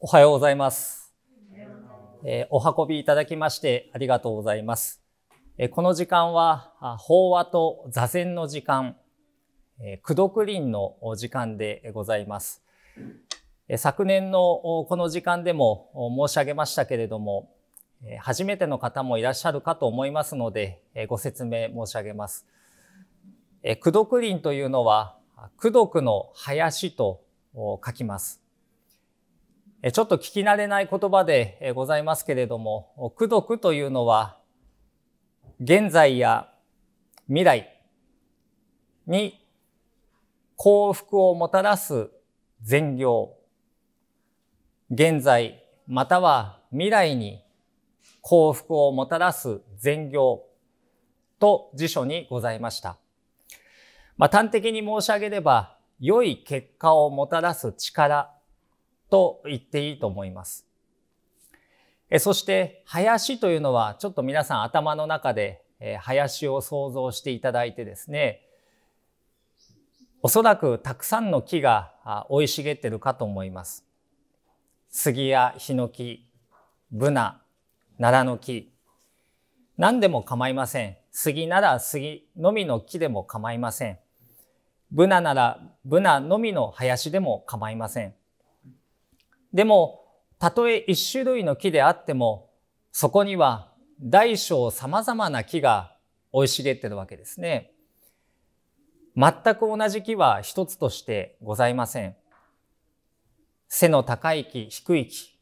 おはようございます。えー、お運びいただきましてありがとうございます。えー、この時間は、法話と座禅の時間、えー、苦読林の時間でございます。え昨年のこの時間でも申し上げましたけれども、え初めての方もいらっしゃるかと思いますので、えご説明申し上げます。えー、苦読林というのは、駆読の林と書きます。ちょっと聞き慣れない言葉でございますけれども、苦毒というのは、現在や未来に幸福をもたらす善行、現在または未来に幸福をもたらす善行と辞書にございました。まあ、端的に申し上げれば、良い結果をもたらす力と言っていいと思います。そして林というのはちょっと皆さん頭の中で林を想像していただいてですねおそらくたくさんの木が生い茂ってるかと思います。杉やヒノキ、ブナ、奈良の木、何でも構いません。杉なら杉のみの木でも構いません。ブナならブナのみの林でも構いません。でも、たとえ一種類の木であっても、そこには大小様々な木が生い茂ってるわけですね。全く同じ木は一つとしてございません。背の高い木、低い木、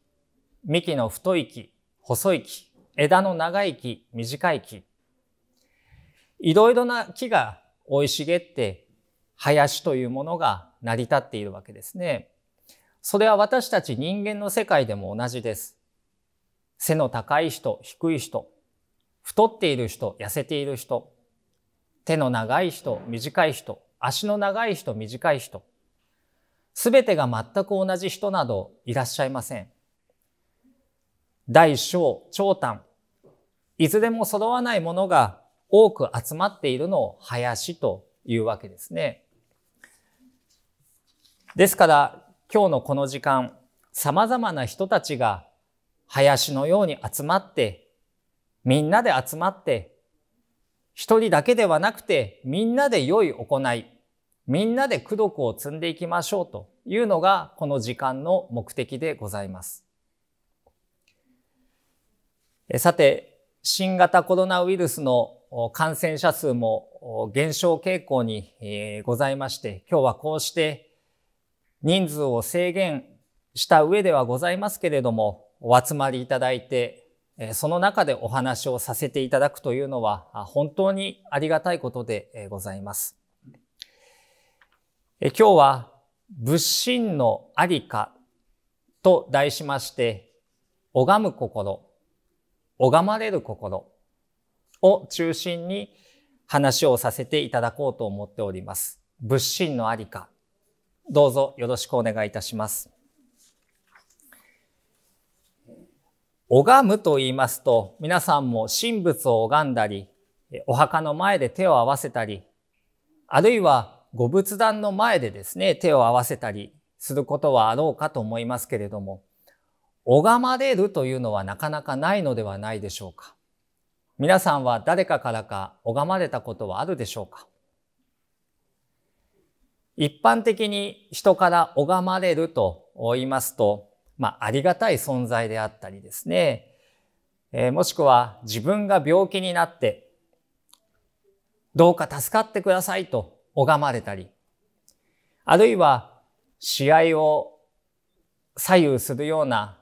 幹の太い木、細い木、枝の長い木、短い木。いろいろな木が生い茂って、林というものが成り立っているわけですね。それは私たち人間の世界でも同じです。背の高い人、低い人、太っている人、痩せている人、手の長い人、短い人、足の長い人、短い人、すべてが全く同じ人などいらっしゃいません。大小、長短、いずれも揃わないものが多く集まっているのを林というわけですね。ですから、今日のこの時間、様々な人たちが林のように集まって、みんなで集まって、一人だけではなくて、みんなで良い行い、みんなで功徳を積んでいきましょうというのが、この時間の目的でございます。さて、新型コロナウイルスの感染者数も減少傾向にございまして、今日はこうして人数を制限した上ではございますけれども、お集まりいただいて、その中でお話をさせていただくというのは本当にありがたいことでございます。今日は物心のありかと題しまして、拝む心、拝まれる心を中心に話をさせていただこうと思っております。仏心のありかどうぞよろしくお願いいたします。拝むと言いますと、皆さんも神仏を拝んだり、お墓の前で手を合わせたり、あるいはご仏壇の前でですね、手を合わせたりすることはあろうかと思いますけれども、拝まれるというのはなかなかないのではないでしょうか。皆さんは誰かからか拝まれたことはあるでしょうか一般的に人から拝まれると言いますと、まあ、ありがたい存在であったりですね、えー、もしくは自分が病気になって、どうか助かってくださいと拝まれたり、あるいは試合を左右するような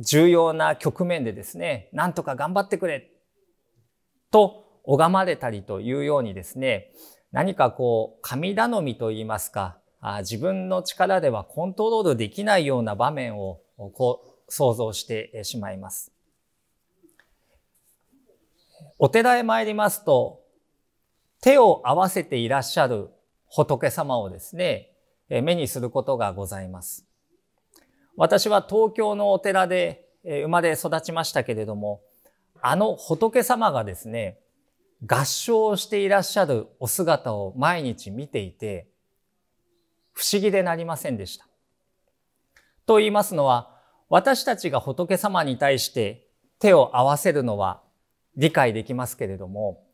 重要な局面でですね、なんとか頑張ってくれと拝まれたりというようにですね、何かこう、神頼みといいますか、自分の力ではコントロールできないような場面をこう想像してしまいます。お寺へ参りますと、手を合わせていらっしゃる仏様をですね、目にすることがございます。私は東京のお寺で生まれ育ちましたけれども、あの仏様がですね、合唱をしていらっしゃるお姿を毎日見ていて、不思議でなりませんでした。と言いますのは、私たちが仏様に対して手を合わせるのは理解できますけれども、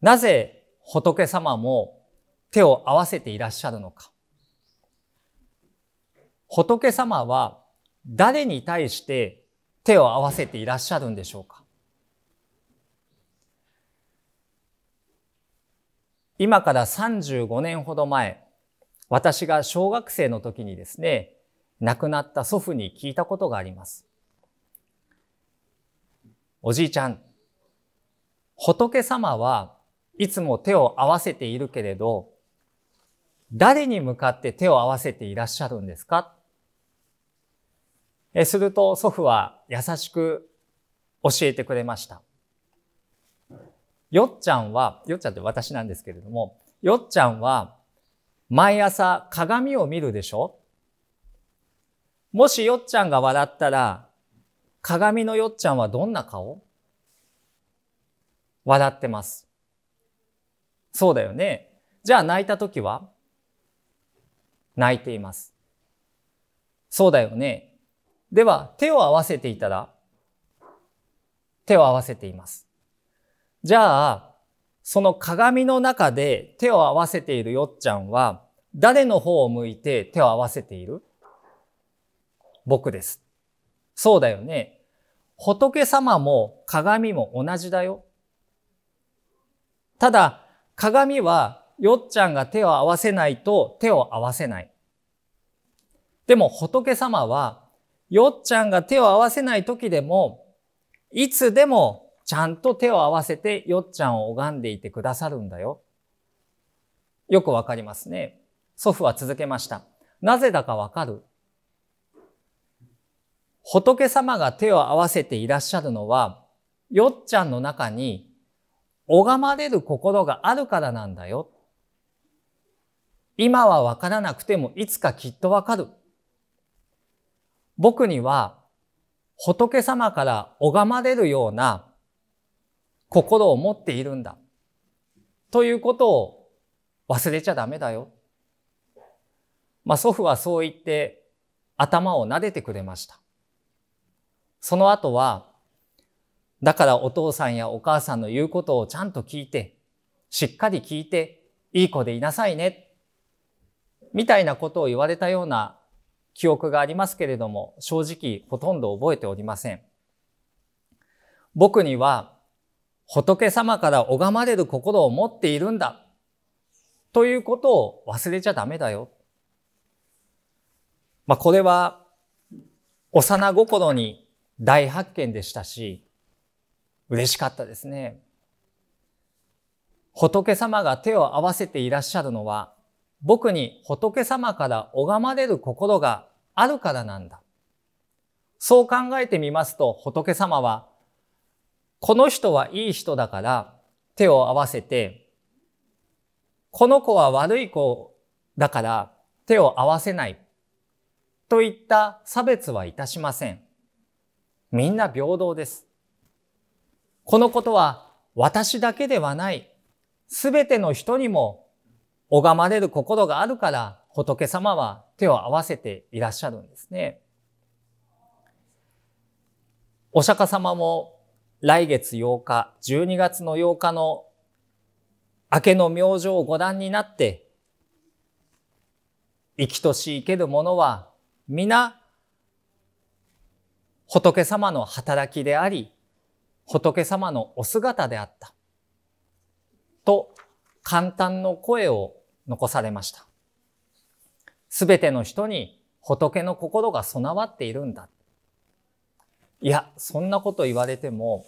なぜ仏様も手を合わせていらっしゃるのか。仏様は誰に対して手を合わせていらっしゃるんでしょうか今から35年ほど前、私が小学生の時にですね、亡くなった祖父に聞いたことがあります。おじいちゃん、仏様はいつも手を合わせているけれど、誰に向かって手を合わせていらっしゃるんですかすると祖父は優しく教えてくれました。よっちゃんは、よっちゃんって私なんですけれども、よっちゃんは、毎朝鏡を見るでしょもしよっちゃんが笑ったら、鏡のよっちゃんはどんな顔笑ってます。そうだよね。じゃあ泣いた時は泣いています。そうだよね。では、手を合わせていたら手を合わせています。じゃあ、その鏡の中で手を合わせているよっちゃんは、誰の方を向いて手を合わせている僕です。そうだよね。仏様も鏡も同じだよ。ただ、鏡はよっちゃんが手を合わせないと手を合わせない。でも仏様は、よっちゃんが手を合わせない時でも、いつでもちゃんと手を合わせてよっちゃんを拝んでいてくださるんだよ。よくわかりますね。祖父は続けました。なぜだかわかる仏様が手を合わせていらっしゃるのは、よっちゃんの中に拝まれる心があるからなんだよ。今はわからなくてもいつかきっとわかる。僕には仏様から拝まれるような心を持っているんだ。ということを忘れちゃダメだよ。まあ祖父はそう言って頭を撫でてくれました。その後は、だからお父さんやお母さんの言うことをちゃんと聞いて、しっかり聞いて、いい子でいなさいね。みたいなことを言われたような記憶がありますけれども、正直ほとんど覚えておりません。僕には仏様から拝まれる心を持っているんだ。ということを忘れちゃダメだよ。まあ、これは、幼心に大発見でしたし、嬉しかったですね。仏様が手を合わせていらっしゃるのは、僕に仏様から拝まれる心があるからなんだ。そう考えてみますと、仏様はこの人はいい人だから手を合わせて、この子は悪い子だから手を合わせないといった差別はいたしません。みんな平等です。このことは私だけではない、すべての人にも拝まれる心があるから仏様は手を合わせていらっしゃるんですね。お釈迦様も来月8日、12月の8日の明けの明星五段になって、生きとし生けるものは皆仏様の働きであり、仏様のお姿であった。と、簡単の声を残されました。すべての人に仏の心が備わっているんだ。いや、そんなこと言われても、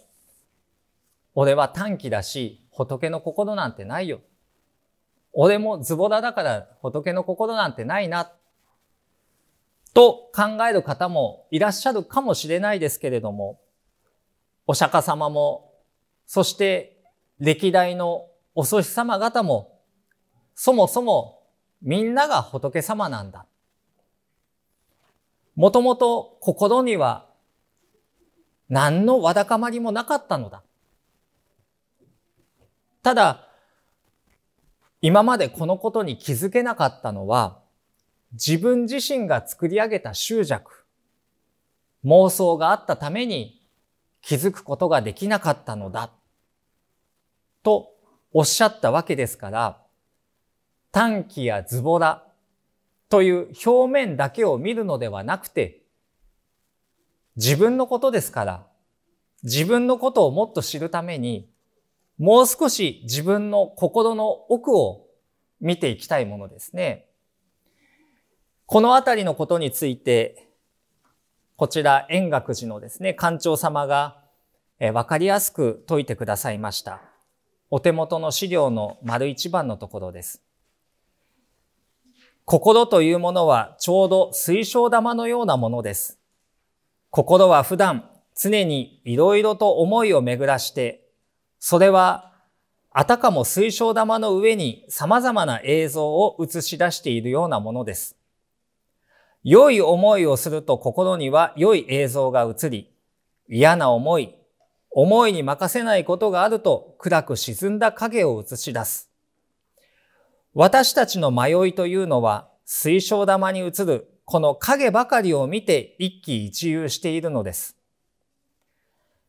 俺は短気だし、仏の心なんてないよ。俺もズボラだから仏の心なんてないな、と考える方もいらっしゃるかもしれないですけれども、お釈迦様も、そして歴代のお祖師様方も、そもそもみんなが仏様なんだ。もともと心には何のわだかまりもなかったのだ。ただ、今までこのことに気づけなかったのは、自分自身が作り上げた執着、妄想があったために気づくことができなかったのだ、とおっしゃったわけですから、短期やズボラという表面だけを見るのではなくて、自分のことですから、自分のことをもっと知るために、もう少し自分の心の奥を見ていきたいものですね。このあたりのことについて、こちら円覚寺のですね、館長様がわかりやすく解いてくださいました。お手元の資料の丸一番のところです。心というものはちょうど水晶玉のようなものです。心は普段常にいろいろと思いを巡らして、それはあたかも水晶玉の上に様々な映像を映し出しているようなものです。良い思いをすると心には良い映像が映り、嫌な思い、思いに任せないことがあると暗く沈んだ影を映し出す。私たちの迷いというのは水晶玉に映るこの影ばかりを見て一喜一憂しているのです。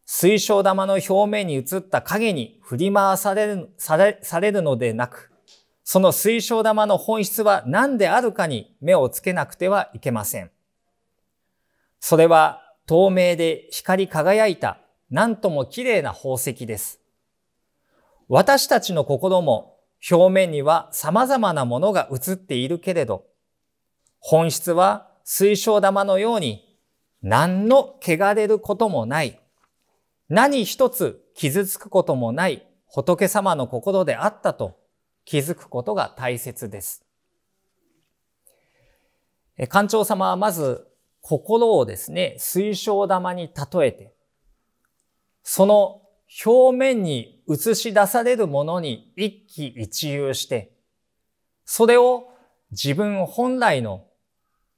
水晶玉の表面に映った影に振り回されるされされるのでなく、その水晶玉の本質は何であるかに目をつけなくてはいけません。それは透明で光り輝いた何とも綺麗な宝石です。私たちの心も表面には様々なものが映っているけれど、本質は水晶玉のように何の汚れることもない、何一つ傷つくこともない仏様の心であったと気づくことが大切です。館長様はまず心をですね、水晶玉に例えて、その表面に映し出されるものに一喜一憂して、それを自分本来の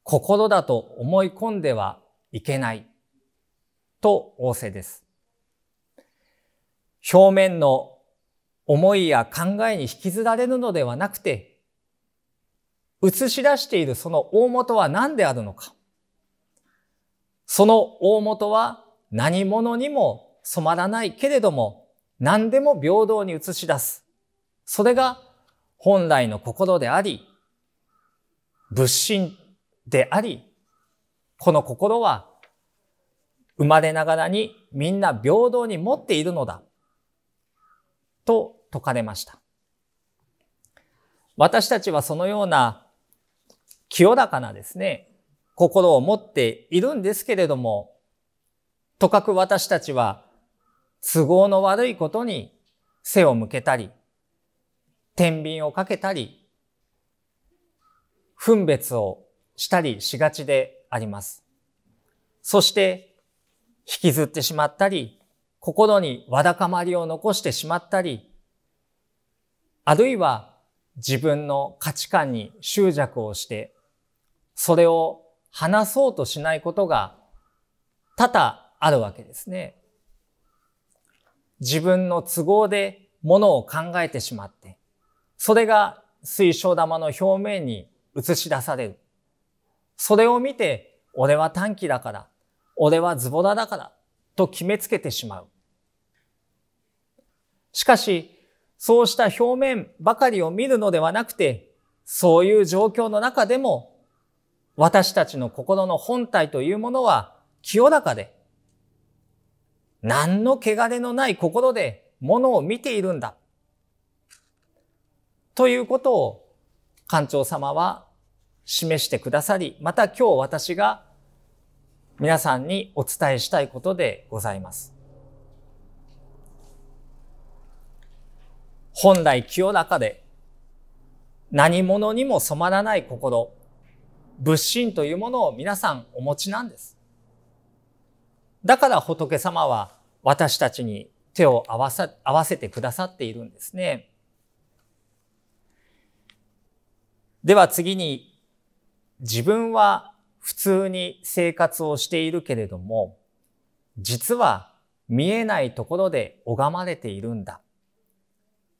心だと思い込んではいけないと仰せです。表面の思いや考えに引きずられるのではなくて、映し出しているその大元は何であるのか。その大元は何者にも染まらないけれども、何でも平等に映し出す。それが本来の心であり、仏心であり、この心は生まれながらにみんな平等に持っているのだ。と説かれました。私たちはそのような清らかなですね、心を持っているんですけれども、とかく私たちは都合の悪いことに背を向けたり、天秤をかけたり、分別をしたりしがちであります。そして引きずってしまったり、心にわだかまりを残してしまったり、あるいは自分の価値観に執着をして、それを話そうとしないことが多々あるわけですね。自分の都合でものを考えてしまって、それが水晶玉の表面に映し出される。それを見て、俺は短期だから、俺はズボラだから、と決めつけてしまう。しかし、そうした表面ばかりを見るのではなくて、そういう状況の中でも、私たちの心の本体というものは清らかで、何の汚れのない心で物を見ているんだ。ということを、館長様は示してくださり、また今日私が皆さんにお伝えしたいことでございます。本来清らかで何者にも染まらない心、仏心というものを皆さんお持ちなんです。だから仏様は私たちに手を合わさ合わせてくださっているんですね。では次に自分は普通に生活をしているけれども、実は見えないところで拝まれているんだ。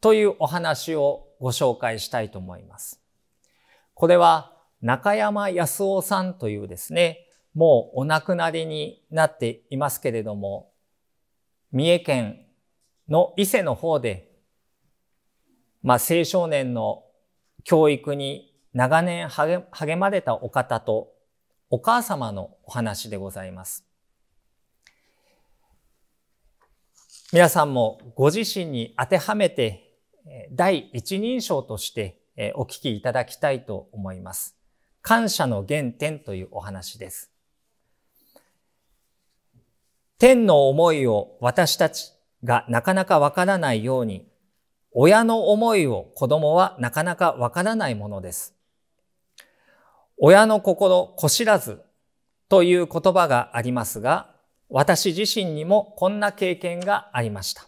というお話をご紹介したいと思います。これは中山康夫さんというですね、もうお亡くなりになっていますけれども、三重県の伊勢の方で、まあ青少年の教育に長年励まれたお方とお母様のお話でございます。皆さんもご自身に当てはめて第一人称としてお聞きいただきたいと思います。感謝の原点というお話です。天の思いを私たちがなかなかわからないように、親の思いを子供はなかなかわからないものです。親の心こしらずという言葉がありますが、私自身にもこんな経験がありました。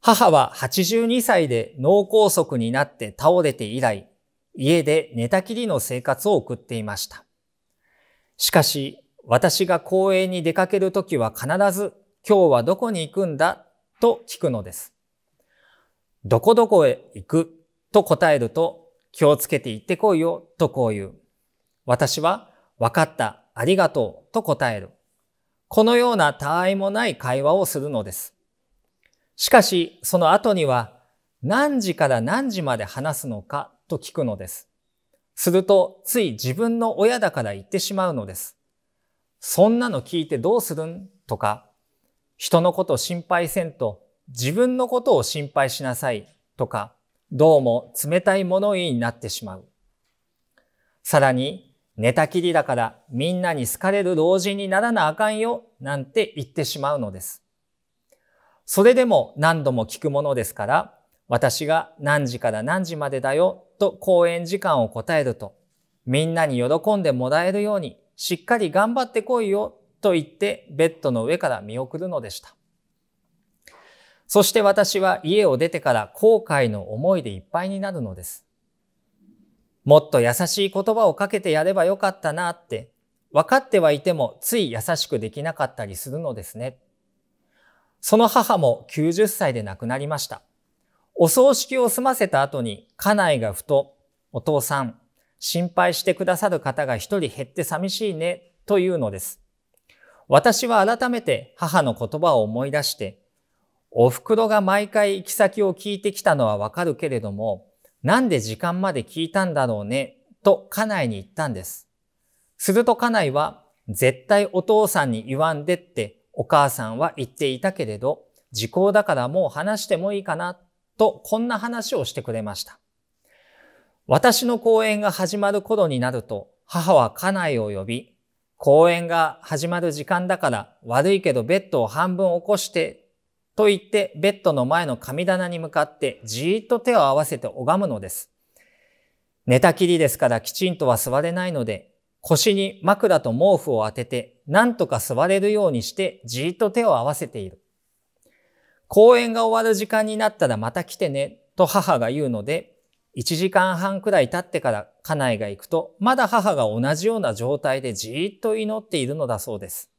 母は82歳で脳梗塞になって倒れて以来、家で寝たきりの生活を送っていました。しかし、私が公園に出かけるときは必ず、今日はどこに行くんだと聞くのです。どこどこへ行くと答えると、気をつけて行ってこいよとこう言う。私は分かった、ありがとうと答える。このような他愛もない会話をするのです。しかし、その後には何時から何時まで話すのかと聞くのです。すると、つい自分の親だから言ってしまうのです。そんなの聞いてどうするんとか、人のこと心配せんと自分のことを心配しなさいとか、どうも冷たい物言いになってしまう。さらに、寝たきりだからみんなに好かれる老人にならなあかんよなんて言ってしまうのです。それでも何度も聞くものですから、私が何時から何時までだよと講演時間を答えると、みんなに喜んでもらえるようにしっかり頑張ってこいよと言ってベッドの上から見送るのでした。そして私は家を出てから後悔の思いでいっぱいになるのです。もっと優しい言葉をかけてやればよかったなって分かってはいてもつい優しくできなかったりするのですね。その母も90歳で亡くなりました。お葬式を済ませた後に家内がふとお父さん心配してくださる方が一人減って寂しいねというのです。私は改めて母の言葉を思い出してお袋が毎回行き先を聞いてきたのはわかるけれども、なんで時間まで聞いたんだろうね、と家内に言ったんです。すると家内は、絶対お父さんに言わんでってお母さんは言っていたけれど、時効だからもう話してもいいかな、とこんな話をしてくれました。私の講演が始まる頃になると、母は家内を呼び、公演が始まる時間だから悪いけどベッドを半分起こしてと言ってベッドの前の神棚に向かってじーっと手を合わせて拝むのです。寝たきりですからきちんとは座れないので、腰に枕と毛布を当てて、なんとか座れるようにしてじーっと手を合わせている。公演が終わる時間になったらまた来てね、と母が言うので、1時間半くらい経ってから家内が行くと、まだ母が同じような状態でじーっと祈っているのだそうです。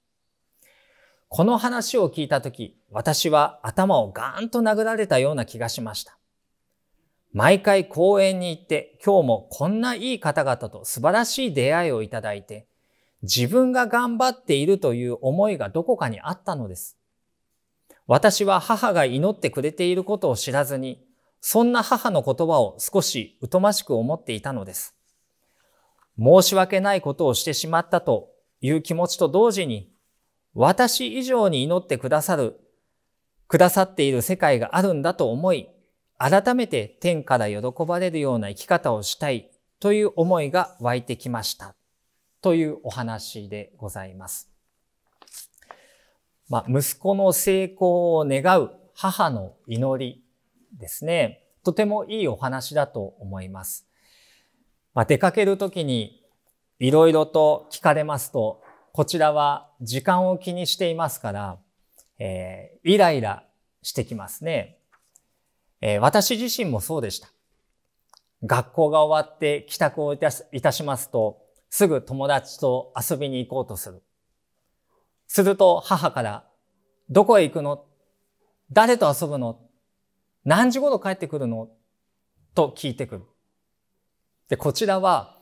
この話を聞いたとき、私は頭をガーンと殴られたような気がしました。毎回公園に行って、今日もこんないい方々と素晴らしい出会いをいただいて、自分が頑張っているという思いがどこかにあったのです。私は母が祈ってくれていることを知らずに、そんな母の言葉を少し疎ましく思っていたのです。申し訳ないことをしてしまったという気持ちと同時に、私以上に祈ってくださる、くださっている世界があるんだと思い、改めて天から喜ばれるような生き方をしたいという思いが湧いてきました。というお話でございます。まあ、息子の成功を願う母の祈りですね。とてもいいお話だと思います。まあ、出かけるときにいろいろと聞かれますと、こちらは時間を気にしていますから、えー、イライラしてきますね、えー、私自身もそうでした。学校が終わって帰宅をいたいたしますと、すぐ友達と遊びに行こうとする。すると母から、どこへ行くの誰と遊ぶの何時頃帰ってくるのと聞いてくる。で、こちらは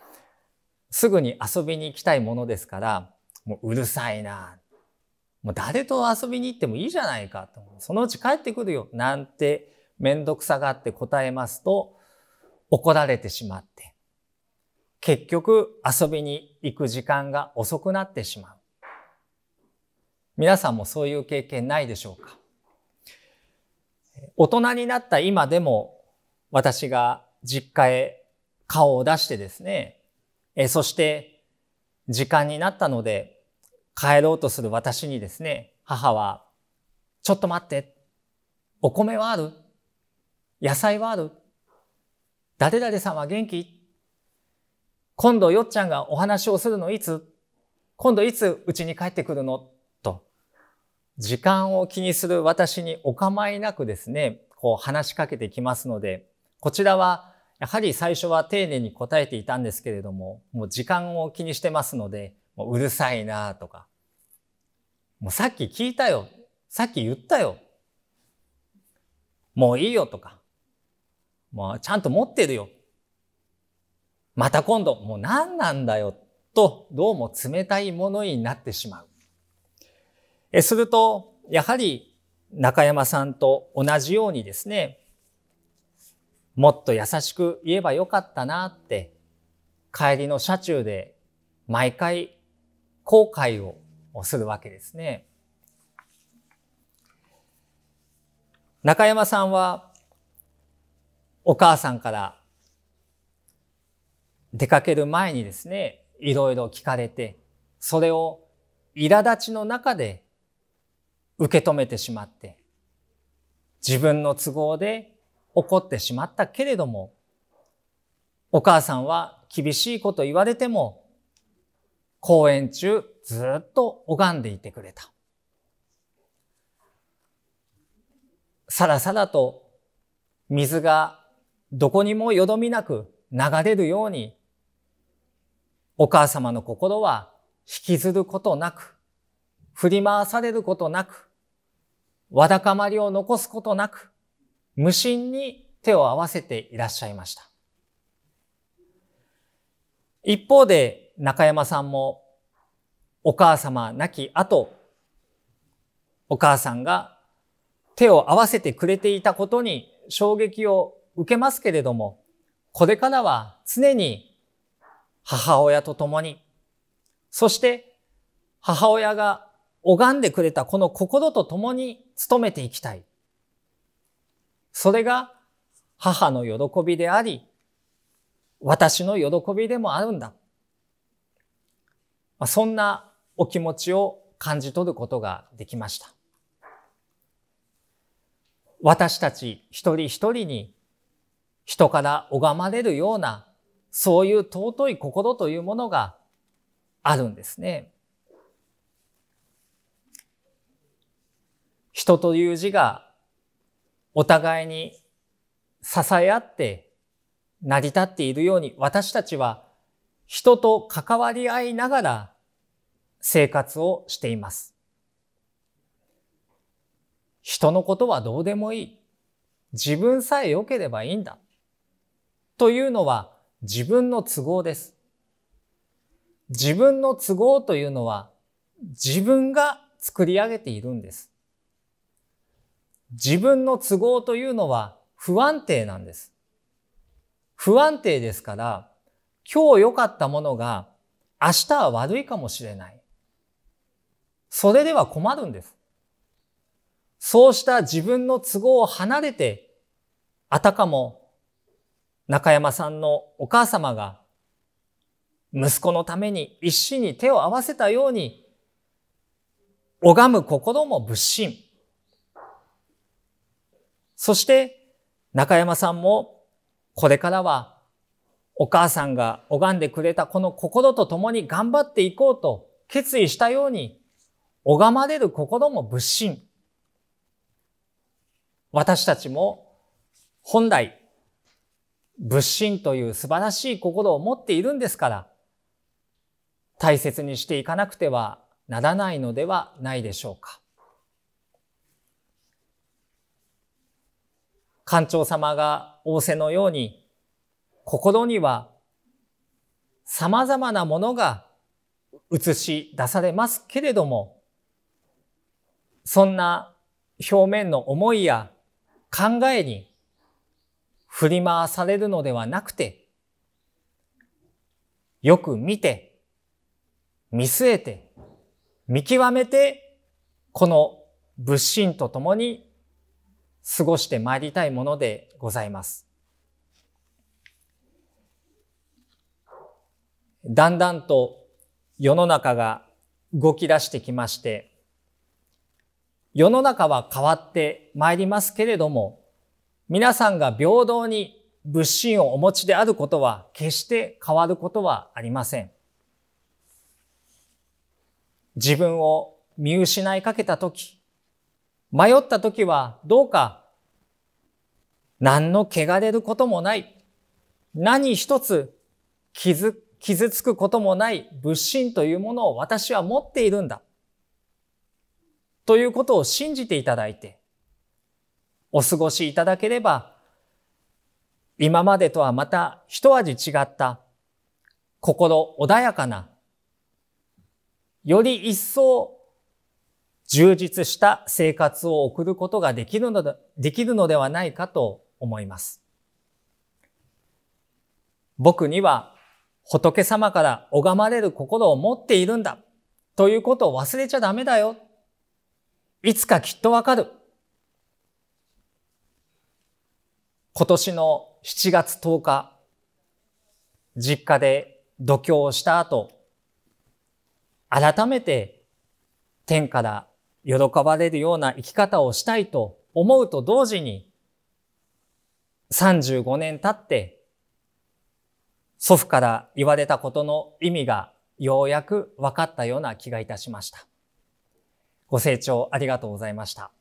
すぐに遊びに行きたいものですから、もううるさいな。もう誰と遊びに行ってもいいじゃないかと。そのうち帰ってくるよ。なんて面倒くさがって答えますと、怒られてしまって、結局遊びに行く時間が遅くなってしまう。皆さんもそういう経験ないでしょうか大人になった今でも私が実家へ顔を出してですね、えそして時間になったので、帰ろうとする私にですね、母は、ちょっと待って。お米はある野菜はある誰々さんは元気今度よっちゃんがお話をするのいつ今度いつうちに帰ってくるのと、時間を気にする私にお構いなくですね、こう話しかけてきますので、こちらはやはり最初は丁寧に答えていたんですけれども、もう時間を気にしてますので、もううるさいなとか、もうさっき聞いたよ、さっき言ったよ、もういいよとか、もうちゃんと持ってるよ、また今度、もう何なんだよ、と、どうも冷たいものになってしまう。えすると、やはり中山さんと同じようにですね、もっと優しく言えばよかったなって帰りの車中で毎回後悔をするわけですね。中山さんはお母さんから出かける前にですね、いろいろ聞かれて、それを苛立ちの中で受け止めてしまって、自分の都合で怒ってしまったけれども、お母さんは厳しいこと言われても、公演中ずっと拝んでいてくれた。さらさらと水がどこにもよどみなく流れるように、お母様の心は引きずることなく、振り回されることなく、わだかまりを残すことなく、無心に手を合わせていらっしゃいました。一方で中山さんもお母様亡き後、お母さんが手を合わせてくれていたことに衝撃を受けますけれども、これからは常に母親と共に、そして母親が拝んでくれたこの心と共に努めていきたい。それが母の喜びであり、私の喜びでもあるんだ。そんなお気持ちを感じ取ることができました。私たち一人一人に人から拝まれるようなそういう尊い心というものがあるんですね。人という字がお互いに支え合って成り立っているように私たちは人と関わり合いながら生活をしています。人のことはどうでもいい。自分さえ良ければいいんだ。というのは自分の都合です。自分の都合というのは自分が作り上げているんです。自分の都合というのは不安定なんです。不安定ですから、今日良かったものが明日は悪いかもしれない。それでは困るんです。そうした自分の都合を離れて、あたかも中山さんのお母様が息子のために一心に手を合わせたように、拝む心も仏心。そして中山さんもこれからはお母さんが拝んでくれたこの心と共に頑張っていこうと決意したように拝まれる心も物心。私たちも本来物心という素晴らしい心を持っているんですから大切にしていかなくてはならないのではないでしょうか。館長様が仰せのように、心には様々なものが映し出されますけれども、そんな表面の思いや考えに振り回されるのではなくて、よく見て、見据えて、見極めて、この仏心と共に過ごしてまいりたいものでございます。だんだんと世の中が動き出してきまして、世の中は変わってまいりますけれども、皆さんが平等に物心をお持ちであることは決して変わることはありません。自分を見失いかけたとき、迷った時はどうか何の汚れることもない。何一つ傷、傷つくこともない物心というものを私は持っているんだ。ということを信じていただいて、お過ごしいただければ、今までとはまた一味違った心穏やかな、より一層充実した生活を送ることができるのでできるのではないかと思います。僕には仏様から拝まれる心を持っているんだということを忘れちゃダメだよ。いつかきっとわかる。今年の7月10日、実家で度胸をした後、改めて天から喜ばれるような生き方をしたいと思うと同時に、35年経って、祖父から言われたことの意味がようやく分かったような気がいたしました。ご清聴ありがとうございました。